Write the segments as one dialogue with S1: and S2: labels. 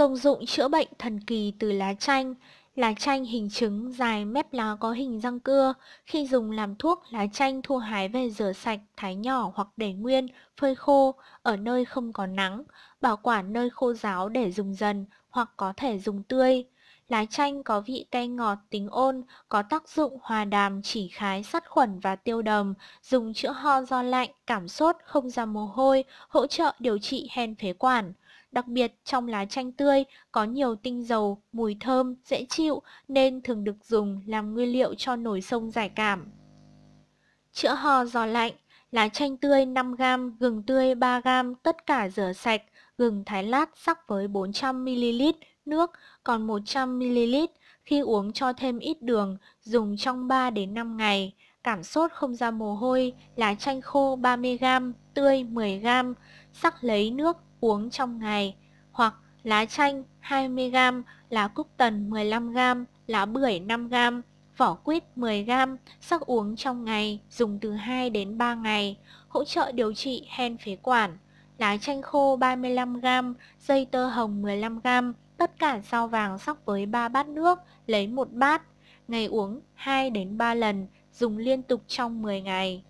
S1: Công dụng chữa bệnh thần kỳ từ lá chanh Lá chanh hình trứng dài mép lá có hình răng cưa, khi dùng làm thuốc lá chanh thu hái về rửa sạch, thái nhỏ hoặc để nguyên, phơi khô, ở nơi không có nắng, bảo quản nơi khô ráo để dùng dần hoặc có thể dùng tươi. Lá chanh có vị cay ngọt tính ôn, có tác dụng hòa đàm chỉ khái sát khuẩn và tiêu đờm, dùng chữa ho do lạnh, cảm sốt, không ra mồ hôi, hỗ trợ điều trị hen phế quản. Đặc biệt trong lá chanh tươi có nhiều tinh dầu, mùi thơm, dễ chịu nên thường được dùng làm nguyên liệu cho nổi sông giải cảm. Chữa ho do lạnh Lá chanh tươi 5g, gừng tươi 3g, tất cả rửa sạch, gừng thái lát sắc với 400ml, nước, còn 100ml khi uống cho thêm ít đường, dùng trong 3 đến 5 ngày. Cảm sốt không ra mồ hôi, lá chanh khô 30g, tươi 10g, sắc lấy nước uống trong ngày. Hoặc lá chanh 20g, lá cúc tần 15g, lá bưởi 5g, vỏ quýt 10g, sắc uống trong ngày, dùng từ 2 đến 3 ngày, hỗ trợ điều trị hen phế quản. Lá chanh khô 35g, dây tơ hồng 15g, tất cả rau vàng sóc với 3 bát nước, lấy một bát, ngày uống 2 đến 3 lần, dùng liên tục trong 10 ngày.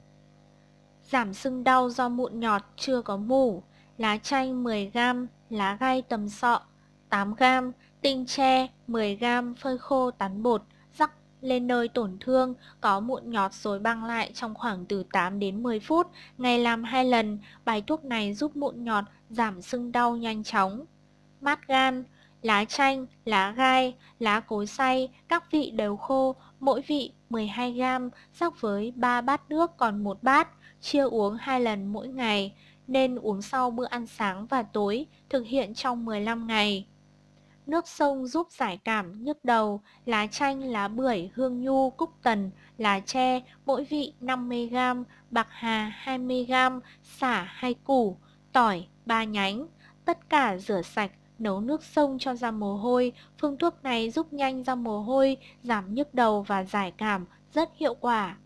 S1: Giảm sưng đau do mụn nhọt chưa có mủ, lá chanh 10g, lá gai tầm sọ 8g, tinh tre 10g phơi khô tán bột, rắc lên nơi tổn thương, có mụn nhọt rồi băng lại trong khoảng từ 8 đến 10 phút, ngày làm 2 lần, bài thuốc này giúp mụn nhọt giảm sưng đau nhanh chóng. Mát gan Lá chanh, lá gai, lá cối xay, các vị đều khô, mỗi vị 12 gram, sắc với 3 bát nước còn một bát, chia uống 2 lần mỗi ngày, nên uống sau bữa ăn sáng và tối, thực hiện trong 15 ngày. Nước sông giúp giải cảm, nhức đầu, lá chanh, lá bưởi, hương nhu, cúc tần, lá tre, mỗi vị 50g, bạc hà 20g, xả hay củ, tỏi 3 nhánh, tất cả rửa sạch, nấu nước sông cho ra mồ hôi. Phương thuốc này giúp nhanh ra mồ hôi, giảm nhức đầu và giải cảm, rất hiệu quả.